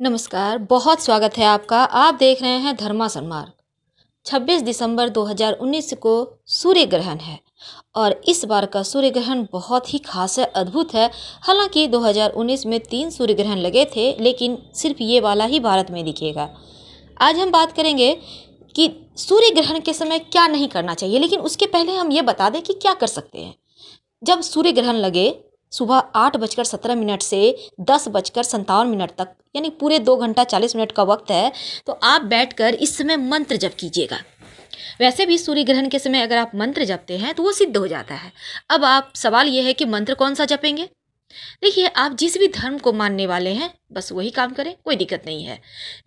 नमस्कार बहुत स्वागत है आपका आप देख रहे हैं धर्मा सन्मार्ग 26 दिसंबर 2019 को सूर्य ग्रहण है और इस बार का सूर्य ग्रहण बहुत ही खास है अद्भुत है हालांकि 2019 में तीन सूर्य ग्रहण लगे थे लेकिन सिर्फ ये वाला ही भारत में दिखेगा आज हम बात करेंगे कि सूर्य ग्रहण के समय क्या नहीं करना चाहिए लेकिन उसके पहले हम ये बता दें कि क्या कर सकते हैं जब सूर्य ग्रहण लगे सुबह आठ बजकर सत्रह मिनट से दस बजकर सत्तावन मिनट तक यानी पूरे दो घंटा चालीस मिनट का वक्त है तो आप बैठकर इस समय मंत्र जप कीजिएगा वैसे भी सूर्य ग्रहण के समय अगर आप मंत्र जपते हैं तो वो सिद्ध हो जाता है अब आप सवाल ये है कि मंत्र कौन सा जपेंगे देखिए आप जिस भी धर्म को मानने वाले हैं बस वही काम करें कोई दिक्कत नहीं है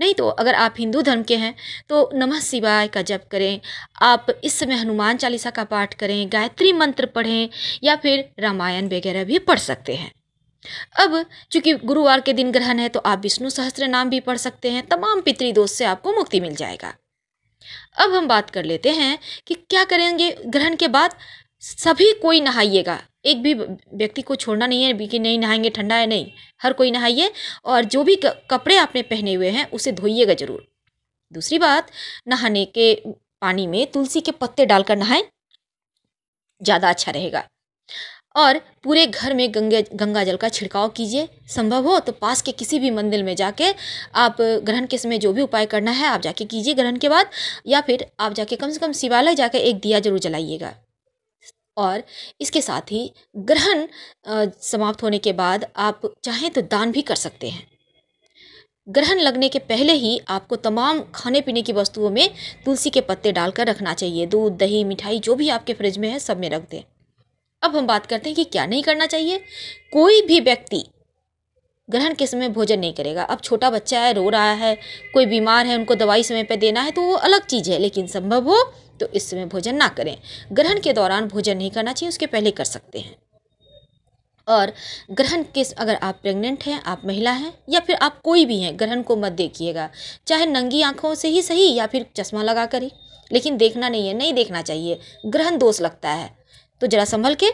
नहीं तो अगर आप हिंदू धर्म के हैं तो नमः शिवाय का जप करें आप इस समय हनुमान चालीसा का पाठ करें गायत्री मंत्र पढ़ें या फिर रामायण वगैरह भी पढ़ सकते हैं अब चूंकि गुरुवार के दिन ग्रहण है तो आप विष्णु सहस्त्र नाम भी पढ़ सकते हैं तमाम पितृदोष से आपको मुक्ति मिल जाएगा अब हम बात कर लेते हैं कि क्या करेंगे ग्रहण के बाद सभी कोई नहाइएगा एक भी व्यक्ति को छोड़ना नहीं है कि नहीं नहाएंगे ठंडा है नहीं हर कोई नहाइए और जो भी कपड़े आपने पहने हुए हैं उसे धोइएगा जरूर दूसरी बात नहाने के पानी में तुलसी के पत्ते डालकर नहाएं ज़्यादा अच्छा रहेगा और पूरे घर में गंगे गंगा जल का छिड़काव कीजिए संभव हो तो पास के किसी भी मंदिर में जाके आप ग्रहण के समय जो भी उपाय करना है आप जाके कीजिए ग्रहण के बाद या फिर आप जाके कम से कम शिवालय जाके एक दिया जरूर जलाइएगा और इसके साथ ही ग्रहण समाप्त होने के बाद आप चाहें तो दान भी कर सकते हैं ग्रहण लगने के पहले ही आपको तमाम खाने पीने की वस्तुओं में तुलसी के पत्ते डालकर रखना चाहिए दूध दही मिठाई जो भी आपके फ्रिज में है सब में रख दें अब हम बात करते हैं कि क्या नहीं करना चाहिए कोई भी व्यक्ति ग्रहण के समय भोजन नहीं करेगा अब छोटा बच्चा है रो रहा है कोई बीमार है उनको दवाई समय पर देना है तो वो अलग चीज़ है लेकिन संभव हो तो इस समय भोजन ना करें ग्रहण के दौरान भोजन नहीं करना चाहिए उसके पहले कर सकते हैं और ग्रहण किस अगर आप प्रेग्नेंट हैं आप महिला हैं या फिर आप कोई भी हैं ग्रहण को मत देखिएगा चाहे नंगी आँखों से ही सही या फिर चश्मा लगा कर ही लेकिन देखना नहीं है नहीं देखना चाहिए ग्रहण दोष लगता है तो जरा संभल के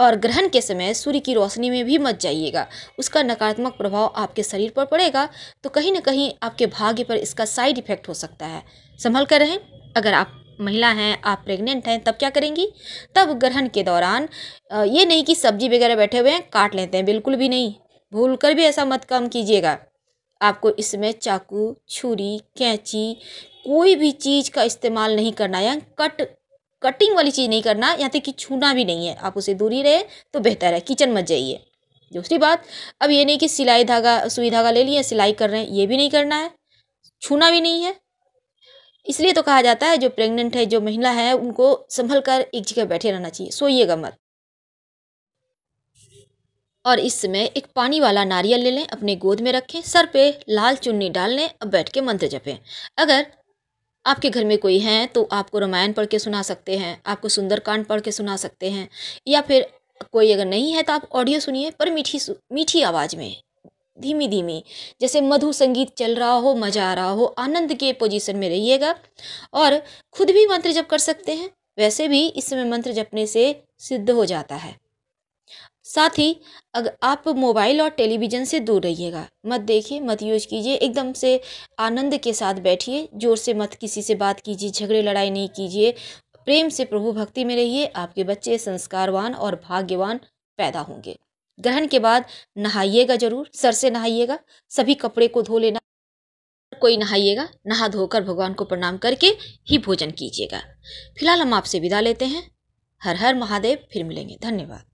और ग्रहण के समय सूर्य की रोशनी में भी मत जाइएगा उसका नकारात्मक प्रभाव आपके शरीर पर पड़ेगा तो कहीं ना कहीं आपके भाग्य पर इसका साइड इफेक्ट हो सकता है संभल कर रहें अगर आप महिला हैं आप प्रेग्नेंट हैं तब क्या करेंगी तब ग्रहण के दौरान ये नहीं कि सब्जी वगैरह बैठे हुए हैं काट लेते हैं बिल्कुल भी नहीं भूल कर भी ऐसा मत काम कीजिएगा आपको इसमें चाकू छुरी कैंची कोई भी चीज़ का इस्तेमाल नहीं करना है कट कटिंग वाली चीज़ नहीं करना यहाँ तक कि छूना भी नहीं है आप उसे दूरी रहे तो बेहतर है किचन मत जाइए दूसरी बात अब ये नहीं कि सिलाई धागा सुई धागा ले लिए सिलाई कर रहे हैं ये भी नहीं करना है छूना भी नहीं है इसलिए तो कहा जाता है जो प्रेग्नेंट है जो महिला है उनको संभल कर एक जगह बैठे रहना चाहिए सोइएगा मत और इस समय एक पानी वाला नारियल ले लें अपने गोद में रखें सर पे लाल चुन्नी डाल लें अब बैठ के मंत्र जपें अगर आपके घर में कोई है तो आपको रामायण पढ़ के सुना सकते हैं आपको सुंदरकांड पढ़ के सुना सकते हैं या फिर कोई अगर नहीं है तो आप ऑडियो सुनिए पर मीठी मीठी आवाज़ में धीमी धीमी जैसे मधु संगीत चल रहा हो मज़ा आ रहा हो आनंद के पोजीशन में रहिएगा और खुद भी मंत्र जप कर सकते हैं वैसे भी इस समय मंत्र जपने से सिद्ध हो जाता है साथ ही अगर आप मोबाइल और टेलीविज़न से दूर रहिएगा मत देखिए मत यूज कीजिए एकदम से आनंद के साथ बैठिए ज़ोर से मत किसी से बात कीजिए झगड़े लड़ाई नहीं कीजिए प्रेम से प्रभु भक्ति में रहिए आपके बच्चे संस्कारवान और भाग्यवान पैदा होंगे ग्रहण के बाद नहाइएगा जरूर सर से नहाइएगा सभी कपड़े को धो लेना कोई नहाइएगा नहा धोकर भगवान को प्रणाम करके ही भोजन कीजिएगा फिलहाल हम आपसे विदा लेते हैं हर हर महादेव फिर मिलेंगे धन्यवाद